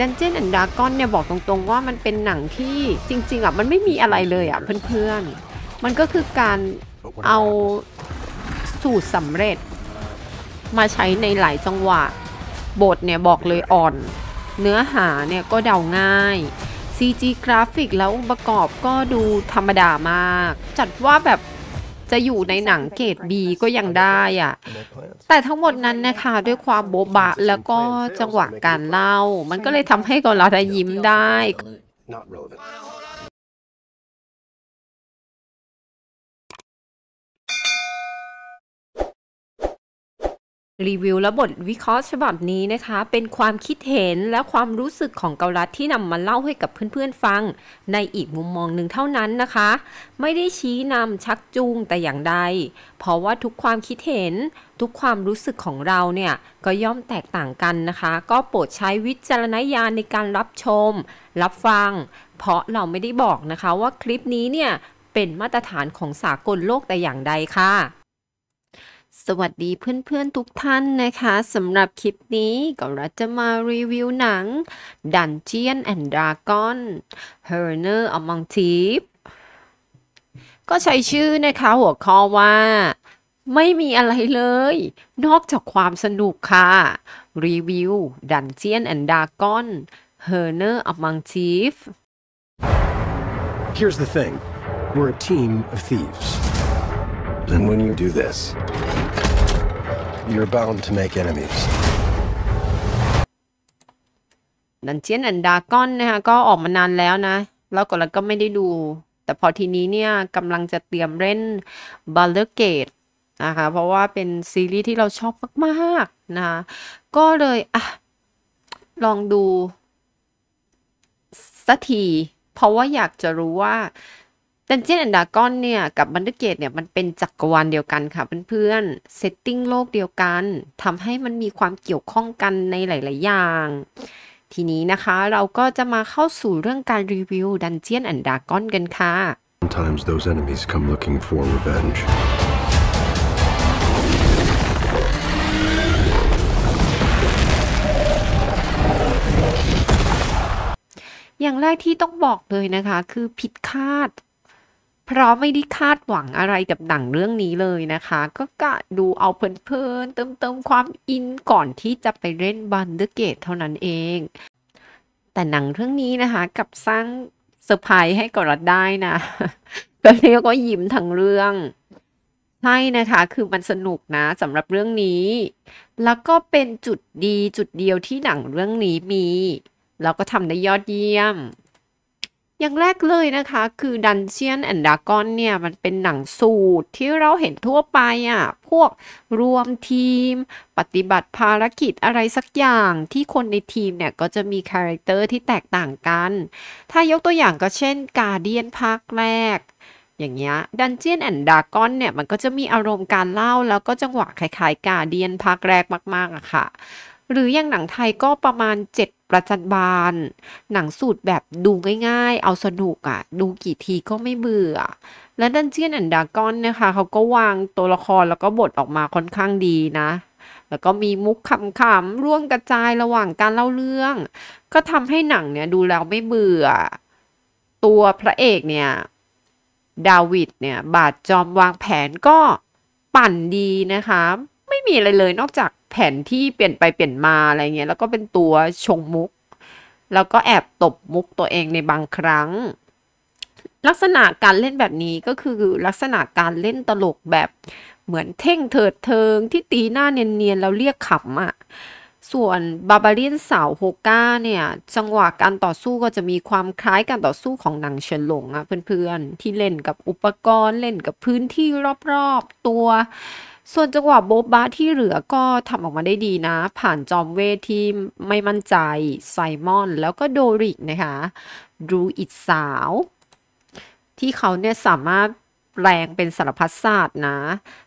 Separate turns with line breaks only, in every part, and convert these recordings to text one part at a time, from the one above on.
ดันเจน n อนด d r a อนเนี่ย บอกตรงๆว่ามันเป็นหนังที่จริงๆอ่ะ มันไม่มีอะไรเลยอ่ะเพื่อนๆ มันก็คือการเอาสูตรสำเร็จมาใช้ในหลายจังหวะบทเนี่ยบอกเลยอ่อน เนื้อหาเนี่ยก็เดาง่าย CG กราฟิกแล้วประกอบก็ดูธรรมดามาก จัดว่าแบบจะอยู่ในหนังเกรดบีก็ยังได้อะแต่ทั้งหมดนั้นนะคะด้วยความโบบะ แล้วก็จังหวะการเล่า มันก็เลยทำให้กอลาดยิ้มได้รีวิวและบทวิเคราะห์ฉบับนี้นะคะ เป็นความคิดเห็นและความรู้สึกของเกาลัดที่นำมาเล่าให้กับเพื่อนๆฟังในอีกมุมมองหนึ่งเท่านั้นนะคะ ไม่ได้ชี้นำชักจูงแต่อย่างใดเพราะว่าทุกความคิดเห็น ทุกความรู้สึกของเราเนี่ยก็ย่อมแตกต่างกันนะคะ ก็โปรดใช้วิจารณญาณในการรับชม รับฟัง เพราะเราไม่ได้บอกนะคะว่าคลิปนี้เนี่ยเป็นมาตรฐานของสากลโลกแต่อย่างใดค่ะสวัสดีเพื่อนๆทุกท่านนะคะสำหรับคลิปนี้ก็ราจะมารีวิวหนัง Dungeon and Dragon h e r n e r Among t h i e ทีฟก็ใช้ชื่อนะคะหัวข้อว่า ไม่มีอะไรเลยนอกจากความสนุกค่ะ รีวิว Dungeon and Dragon h e r n e r Among t h i e ทีฟ Here's the thing. We're a team of thieves. And when you do this, you're bound to make enemies. ดันเจียนแอนดากอนนะคะ ก็ออกมานานแล้วนะ แล้วก็เราก็ไม่ได้ดู แต่พอทีนี้เนี่ยกำลังจะเตรียมเล่นบัลเลอร์เกตนะคะ เพราะว่าเป็นซีรีส์ที่เราชอบมากๆนะคะก็เลย อ่ะ ลองดูสักทีเพราะว่าอยากจะรู้ว่าดันเจียนแอนดากอนเนี่ย กับบันเดอร์เกต เนี่ย มันเป็นจักรวาลเดียวกันค่ะเพื่อนๆเซตติ้งโลกเดียวกันทำให้มันมีความเกี่ยวข้องกันในหลายๆอย่าง ทีนี้นะคะเราก็จะมาเข้าสู่เรื่องการรีวิวดันเจียนแอนดากอนกันค่ะ Sometimes those enemies come looking for revenge. อย่างแรกที่ต้องบอกเลยนะคะคือผิดคาดเพราะไม่ได้คาดหวังอะไรกับหนังเรื่องนี้เลยนะคะ ก็กะดูเอาเพลินๆเติมเตมความอินก่อนที่จะไปเล่นบันเดอร์เกตเท่านั้นเอง แต่หนังเรื่องนี้นะคะ กับสร้างเซอร์ไพรส์ให้กอรัดได้นะก็เนียก็ยิ้มทั้งเรื่องใช่นะคะ คือมันสนุกนะสำหรับเรื่องนี้ แล้วก็เป็นจุดดีจุดเดียวที่หนังเรื่องนี้มี แล้วก็ทำได้ยอดเยี่ยมอย่างแรกเลยนะคะคือ Dungeon and Dragon เนี่ย มันเป็นหนังสูตรที่เราเห็นทั่วไปอะ่ะ พวกรวมทีม ปฏิบัติภารกิจอะไรสักอย่างที่คนในทีมเนี่ย ก็จะมีคาแรคเตอร์ที่แตกต่างกัน ถ้ายกตัวอย่างก็เช่นกาเดียนภาคแรก อย่างเงี้ยดันเจียนแอนด์ดากอนเนี่ย มันก็จะมีอารมณ์การเล่าแล้วก็จังหวะคล้ายๆกาเดียนภาคแรกมากๆอะค่ะ หรืออย่างหนังไทยก็ประมาณประจันบานหนังสูตรแบบดูง่ายๆ เอาสนุกอะ่ะดูกี่ทีก็ไม่เบื่อ และดันเจียนแอนดากอนนะคะเขาก็วางตัวละครแล้วก็บทออกมาค่อนข้างดีนะแล้วก็มีมุกขำๆร่วงกระจายระหว่างการเล่าเรื่อง ก็ทำให้หนังเนี่ยดูแล้วไม่เบื่อ ตัวพระเอกเนี่ยดาวิดเนี่ยบาดจอมวางแผนก็ปั่นดีนะคะไม่มีอะไรเลยนอกจากแผนที่เปลี่ยนไปเปลี่ยนมาอะไรเงี้ยแล้วก็เป็นตัวชงมุก แล้วก็แอบตบมุกตัวเองในบางครั้ง ลักษณะการเล่นแบบนี้ก็คือลักษณะการเล่นตลกแบบเหมือนเท่งเถิดเทิงที่ตีหน้าเนียนๆแล้วเรียกขำอะ่ะส่วนบาบาเลียนสาวโฮก้าเนี่ยจังหวะการต่อสู้ก็จะมีความคล้ายการต่อสู้ของหนังเฉินหลงอ่ะเพื่อนๆที่เล่นกับอุปกรณ์เล่นกับพื้นที่รอบๆตัวส่วนจังหวะโบ๊บ้าที่เหลือก็ทำออกมาได้ดีนะ ผ่านจอมเวทที่ไม่มั่นใจ ไซมอนแล้วก็โดริกนะคะดูอิดสาว ที่เขาเนี่ยสามารถแปลงเป็นสารพัดศาสตร์นะ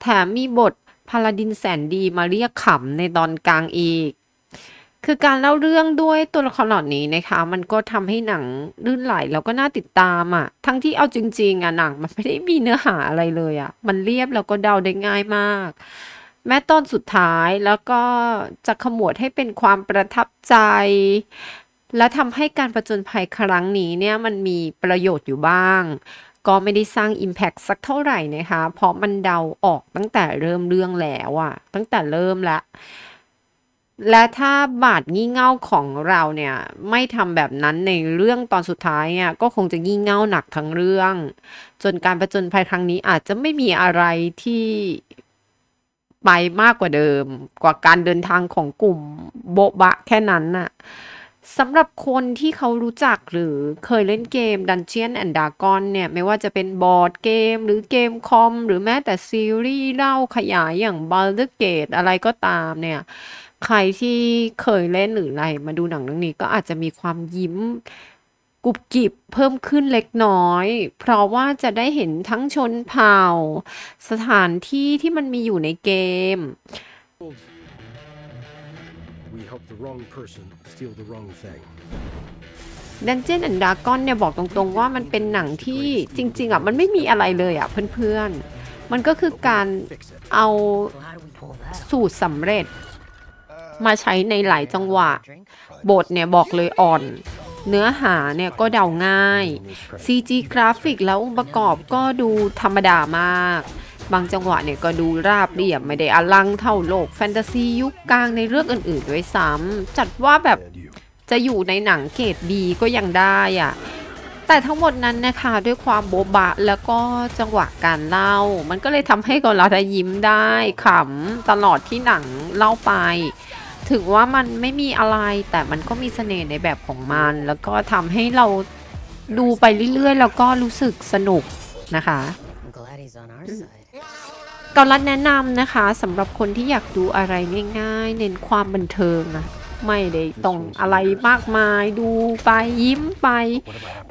แถมมีบทพาลาดินแสนดีมาเรียกขำในตอนกลางอีกคือการเล่าเรื่องด้วยตัวละครเหล่านี้นะคะ มันก็ทำให้หนังลื่นไหลแล้วก็น่าติดตามอะ่ะ ทั้งที่เอาจริง ๆอะ่ะหนังมันไม่ได้มีเนื้อหาอะไรเลยอะ่ะมันเรียบแล้วก็เดาได้ง่ายมาก แม้ตอนสุดท้ายแล้วก็จะขมวดให้เป็นความประทับใจ และทำให้การประจนภัยครั้งนี้เนี่ยมันมีประโยชน์อยู่บ้าง ก็ไม่ได้สร้าง Impact สักเท่าไหร่นะคะ เพราะมันเดาออกตั้งแต่เริ่มเรื่องแล้วอะ่ะตั้งแต่เริ่มละและถ้าบาดงี่เง่าของเราเนี่ย ไม่ทำแบบนั้นในเรื่องตอนสุดท้ายเนี่ยก็คงจะงี่เง่าหนักทั้งเรื่อง จนการประจนภัยครั้งนี้อาจจะไม่มีอะไรที่ไปมากกว่าเดิมกว่าการเดินทางของกลุ่มโบบะแค่นั้นน่ะสำหรับคนที่เขารู้จักหรือเคยเล่นเกม Dungeon and Dragon เนี่ยไม่ว่าจะเป็นบอร์ดเกมหรือเกมคอม หรือแม้แต่ซีรีส์ เล่าขยายอย่าง b a l d u r Gate อะไรก็ตามเนี่ยใครที่เคยเล่นหรืออะไรมาดูหนังเรื่องนี้ก็อาจจะมีความยิ้มกุบกิบเพิ่มขึ้นเล็กน้อย เพราะว่าจะได้เห็นทั้งชนเผ่าสถานที่ที่มันมีอยู่ในเกม We นเจ p the wrong person steal the wrong thing. เนี่ยบอกตรงๆว่ามันเป็นหนังที่จริงๆอ่ะมันไม่มีอะไรเลยอ่ะเพื่อนๆ มันก็คือการเอาสูตรสำเร็จมาใช้ในหลายจังหวะ บทเนี่ยบอกเลยอ่อน เนื้อหาเนี่ยก็เดาง่าย CG กราฟิกแล้วองค์ประกอบก็ดูธรรมดามาก บางจังหวะเนี่ยก็ดูราบเรียบไม่ได้อลังเท่าโลกแฟนตาซียุคกลางในเรื่องอื่นๆด้วยซ้ำจัดว่าแบบจะอยู่ในหนังเกรดบีก็ยังได้อะแต่ทั้งหมดนั้นนะคะด้วยความโบบะแล้วก็จังหวะการเล่า มันก็เลยทำให้กอลาดยิ้มได้ขำตลอดที่หนังเล่าไปถือว่ามันไม่มีอะไรแต่มันก็มีเสน่ห์ในแบบของมัน แล้วก็ทำให้เราดูไปเรื่อยๆ แล้วก็รู้สึกสนุกนะคะกอลัดแนะนำนะคะสำหรับคนที่อยากดูอะไรง่ายๆ เน้นความบันเทิงนะไม่ได้ต้องอะไรมากมาย ดูไปยิ้มไป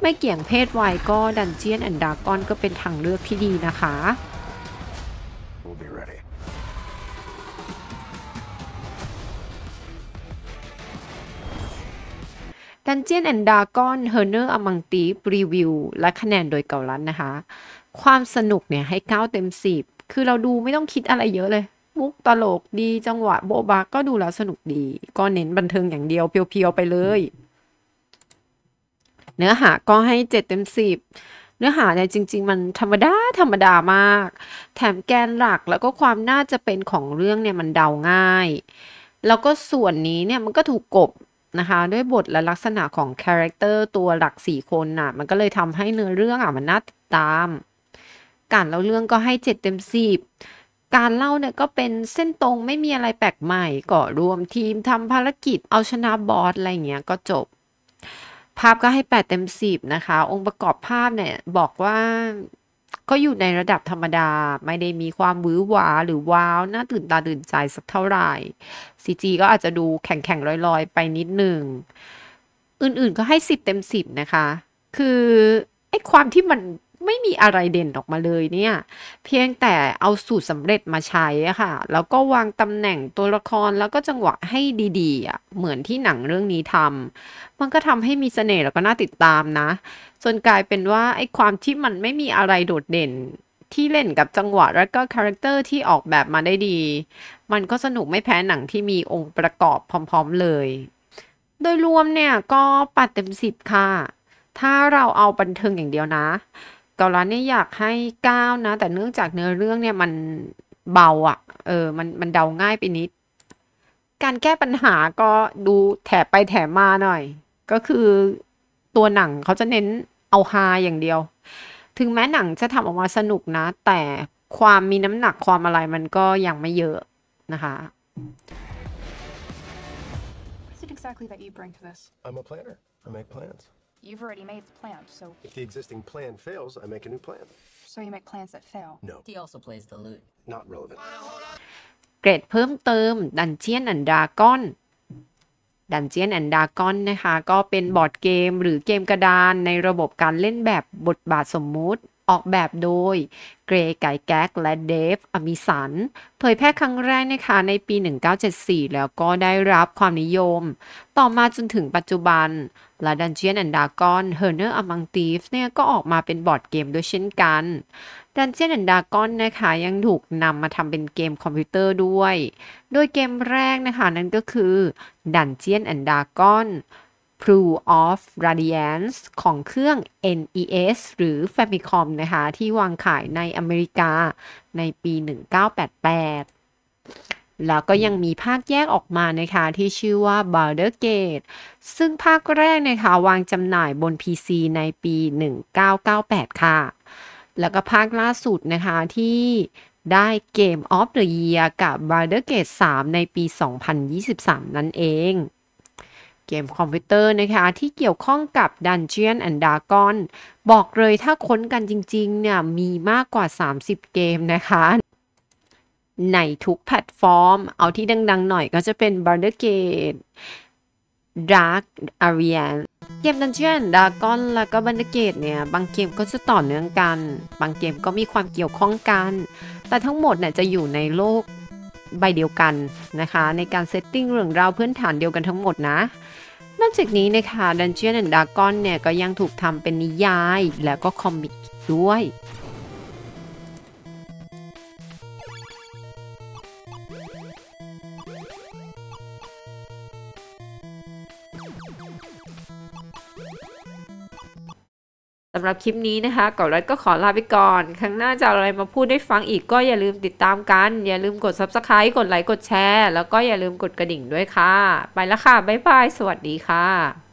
ไม่เกี่ยงเพศวัยก็ดันเจียนอันดากอนก็เป็นทางเลือกที่ดีนะคะ d u n g e o น and ด r a g กอนเฮอร์เนอร์อมังตีรีวิวและคะแนนโดยเกาลัดนะคะ ความสนุกเนี่ยให้9เต็ม10 คือเราดูไม่ต้องคิดอะไรเยอะเลยมุกตลกดีจังหวะโบบาก็ดูแล้วสนุกดี ก็เน้นบันเทิงอย่างเดียวเพียวๆไปเลย เนื้อหาก็ให้7เต็ม10 เนื้อหาเนี่ยจริง ๆ มันธรรมดาธรรมดามาก แถมแกนหลักแล้วก็ความน่าจะเป็นของเรื่องเนี่ยมันเดาง่ายแล้วก็ส่วนนี้เนี่ยมันก็ถูกกบนะคะด้วยบทและลักษณะของคาแรคเตอร์ตัวหลักสี่คน น่ะ มันก็เลยทำให้เนื้อเรื่องอ่ะ มันน่าติดตาม การเล่าเรื่องก็ให้เจ็ดเต็มสิบการเล่าเนี่ย ก็เป็นเส้นตรงไม่มีอะไรแปลกใหม่ก่อรวมทีมทำภารกิจเอาชนะบอสอะไรเงี้ยก็จบ ภาพก็ให้ 8 เต็ม10นะคะ องค์ประกอบภาพเนี่ย บอกว่าก็อยู่ในระดับธรรมดาไม่ได้มีความวื้อหวาหรือว้าว น่าตื่นตาตื่นใจสักเท่าไหร่จีก็อาจจะดูแข็งๆลอยๆ ไปนิดหนึ่ง อื่นๆก็ให้สิบเต็มสิบนะคะ คือ ไอ้ความที่มันไม่มีอะไรเด่นออกมาเลยเนี่ยเพียงแต่เอาสูตรสำเร็จมาใช้ค่ะ แล้วก็วางตำแหน่งตัวละครแล้วก็จังหวะให้ดี ๆ เหมือนที่หนังเรื่องนี้ทำมันก็ทำให้มีเสน่ห์แล้วก็น่าติดตามนะส่วนกลายเป็นว่าไอ้ความที่มันไม่มีอะไรโดดเด่นที่เล่นกับจังหวะ แล้วก็คาแรคเตอร์ที่ออกแบบมาได้ดี มันก็สนุกไม่แพ้หนังที่มีองค์ประกอบพร้อม ๆเลย โดยรวมเนี่ยก็ปัดเต็มสิบค่ะถ้าเราเอาบันเทิงอย่างเดียวนะตอนร้เนี่ยอยากให้ก้9นะ แต่เนื่องจากเนื้อเรื่องเนี่ย มันเบาอะ่ะเออมันมันเดาง่ายไปนิด การแก้ปัญหาก็ดูแถบไปแถบมาหน่อย ก็คือตัวหนังเขาจะเน้นเอาฮาอย่างเดียว ถึงแม้หนังจะทำออกมาสนุกนะ แต่ความมีน้ำหนักความอะไรมันก็ยังไม่เยอะนะคะ What is it exactly that you bring to this? I'm a planner. I make plans. You've already made the plan, so If the existing plan fails, I make a new plan. so you make plans that fail. No, He also plays the lute. not relevant. เกรดเพิ่มเติม d u น g e o n and Dragon Dungeon and d r a g อนนะคะ ก็เป็นบอร์ดเกมหรือเกมกระดานในระบบการเล่นแบบบทบาทสมมุติออกแบบโดย เกรย์ไก่แก๊กและ เดฟอมิสัน เผยแพร่ครั้งแรกนะคะในปี 1974 แล้วก็ได้รับความนิยม ต่อมาจนถึงปัจจุบันและดันเจียนแอนดากอนเฮอร์เนอร์อมังตีฟเนี่ยก็ออกมาเป็นบอร์ดเกมด้วยเช่นกันดันเจียนแอนดากอนนะคะยังถูกนำมาทำเป็นเกมคอมพิวเตอร์ด้วย โดยเกมแรกนะคะนั่นก็คือดันเจียนแอนดากอน Proof of Radiance ของเครื่อง NES หรือ Famicom นะคะ ที่วางขายในอเมริกาในปี 1988 แล้วก็ยังมีภาคแยกออกมานะคะที่ชื่อว่า b o r d e r Gate ซึ่งภาคแรกนะคะ วางจำหน่ายบน PC ในปี 1998 ค่ะ แล้วก็ภาคล่าสุดนะคะ ที่ได้ Game of the Year กับ b o r d e r Gate 3 ในปี 2023 นั่นเองเกมคอมพิวเตอร์นะคะที่เกี่ยวข้องกับ Dungeon and Dragon บอกเลยถ้าค้นกันจริงๆเนี่ยมีมากกว่า 30 เกมนะคะในทุกแพลตฟอร์มเอาที่ดังๆหน่อยก็จะเป็น Border Gate Dark Area เกม Dungeon Dragon แล้วก็ Border Gate เนี่ยบางเกมก็จะต่อเนื่องกัน บางเกมก็มีความเกี่ยวข้องกัน แต่ทั้งหมดเนี่ยจะอยู่ในโลกใบเดียวกันนะคะในการเซตติ้งเรื่องราวพื้นฐานเดียวกันทั้งหมดนะนอกจากนี้นะคะ Dungeon and Dragon เนี่ยก็ยังถูกทำเป็นนิยายแล้วก็คอมิกด้วยสำหรับคลิปนี้นะคะกอรัดก็ขอลาไปก่อน ครั้งหน้าจะอะไรมาพูดได้ฟังอีกก็อย่าลืมติดตามกัน อย่าลืมกด subscribe กดไลค์กดแชร์แล้วก็อย่าลืมกดกระดิ่งด้วยค่ะ ไปแล้วค่ะ บ๊ายบาย สวัสดีค่ะ